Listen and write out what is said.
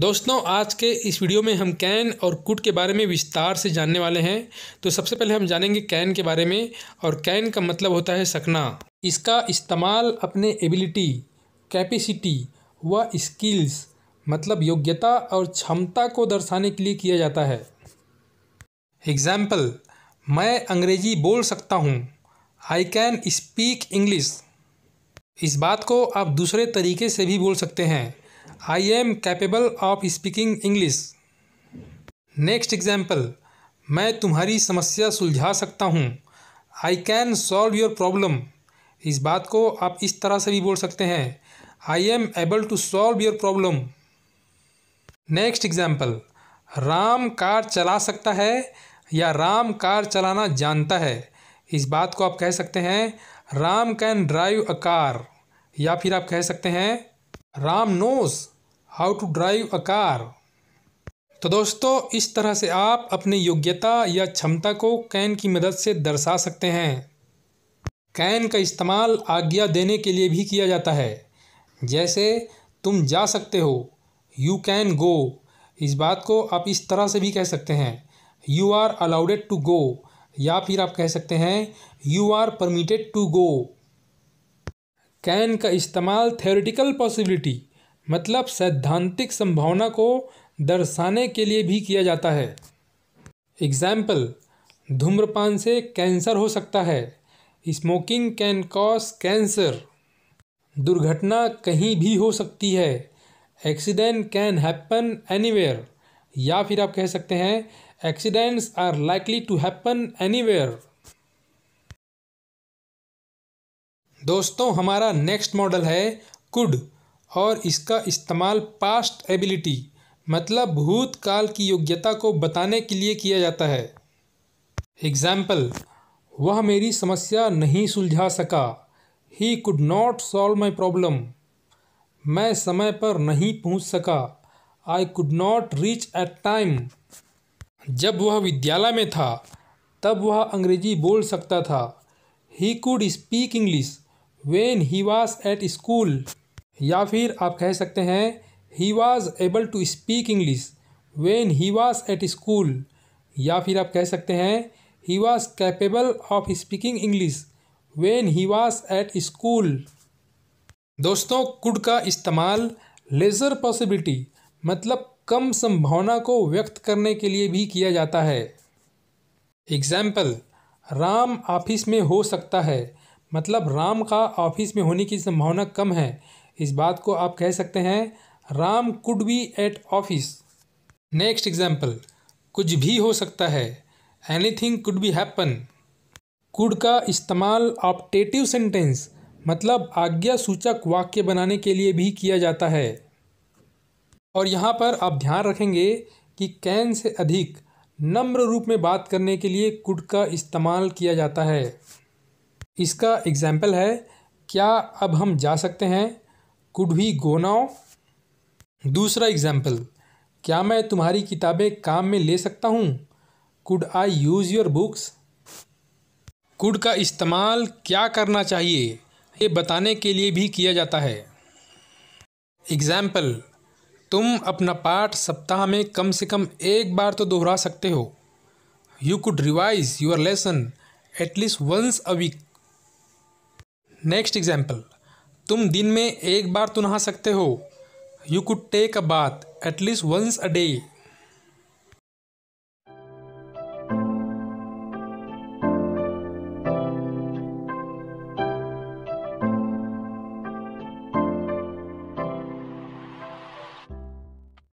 दोस्तों आज के इस वीडियो में हम कैन और कुट के बारे में विस्तार से जानने वाले हैं तो सबसे पहले हम जानेंगे कैन के बारे में और कैन का मतलब होता है सकना इसका इस्तेमाल अपने एबिलिटी कैपेसिटी व स्किल्स मतलब योग्यता और क्षमता को दर्शाने के लिए किया जाता है एग्ज़ाम्पल मैं अंग्रेज़ी बोल सकता हूँ आई कैन स्पीक इंग्लिश इस बात को आप दूसरे तरीके से भी बोल सकते हैं I am capable of speaking English next example मैं तुम्हारी समस्या सुलझा सकता हूँ I can solve your problem इस बात को आप इस तरह से भी बोल सकते हैं I am able to solve your problem next example Ram car चला सकता है या राम कार चलाना जानता है इस बात को आप कह सकते हैं Ram can drive a car या फिर आप कह सकते हैं Ram knows how to drive a car तो दोस्तों इस तरह से आप अपनी योग्यता या क्षमता को कैन की मदद से दर्शा सकते हैं कैन का इस्तेमाल आज्ञा देने के लिए भी किया जाता है जैसे तुम जा सकते हो यू कैन गो इस बात को आप इस तरह से भी कह सकते हैं you are allowed to go या फिर आप कह सकते हैं you are permitted to go can का इस्तेमाल थ्योरेटिकल पॉसिबिलिटी मतलब सैद्धांतिक संभावना को दर्शाने के लिए भी किया जाता है एग्जाम्पल धूम्रपान से कैंसर हो सकता है स्मोकिंग कैन कॉज कैंसर दुर्घटना कहीं भी हो सकती है एक्सीडेंट कैन हैपन एनीवेयर या फिर आप कह सकते हैं accidents are likely to happen anywhere दोस्तों हमारा नेक्स्ट मॉडल है कुड और इसका इस्तेमाल पास्ट एबिलिटी मतलब भूतकाल की योग्यता को बताने के लिए किया जाता है एग्जाम्पल वह मेरी समस्या नहीं सुलझा सका he could not solve my problem मैं समय पर नहीं पहुंच सका I could not reach at time जब वह विद्यालय में था तब वह अंग्रेजी बोल सकता था he could speak English when he was at school या फिर आप कह सकते हैं he was able to speak English when he was at school या फिर आप कह सकते हैं he was capable of speaking English when he was at school दोस्तों कुड का इस्तेमाल लेजर पॉसिबिलिटी मतलब कम संभावना को व्यक्त करने के लिए भी किया जाता है एग्जाम्पल राम ऑफिस में हो सकता है मतलब राम का ऑफिस में होने की संभावना कम है इस बात को आप कह सकते हैं Ram could be at office next example कुछ भी हो सकता है anything could be happen could का इस्तेमाल ऑप्टेटिव सेंटेंस मतलब आज्ञा सूचक वाक्य बनाने के लिए भी किया जाता है और यहाँ पर आप ध्यान रखेंगे कि कैन से अधिक नम्र रूप में बात करने के लिए कुड का इस्तेमाल किया जाता है इसका एग्ज़ाम्पल है क्या अब हम जा सकते हैं कुड वी गो नाउ दूसरा एग्ज़ाम्पल क्या मैं तुम्हारी किताबें काम में ले सकता हूँ could I use your books could का इस्तेमाल क्या करना चाहिए ये बताने के लिए भी किया जाता है एग्ज़ाम्पल तुम अपना पाठ सप्ताह में कम से कम एक बार तो दोहरा सकते हो you could revise your lesson at least once a week next example तुम दिन में एक बार तो नहा सकते हो you could take a bath at least once a day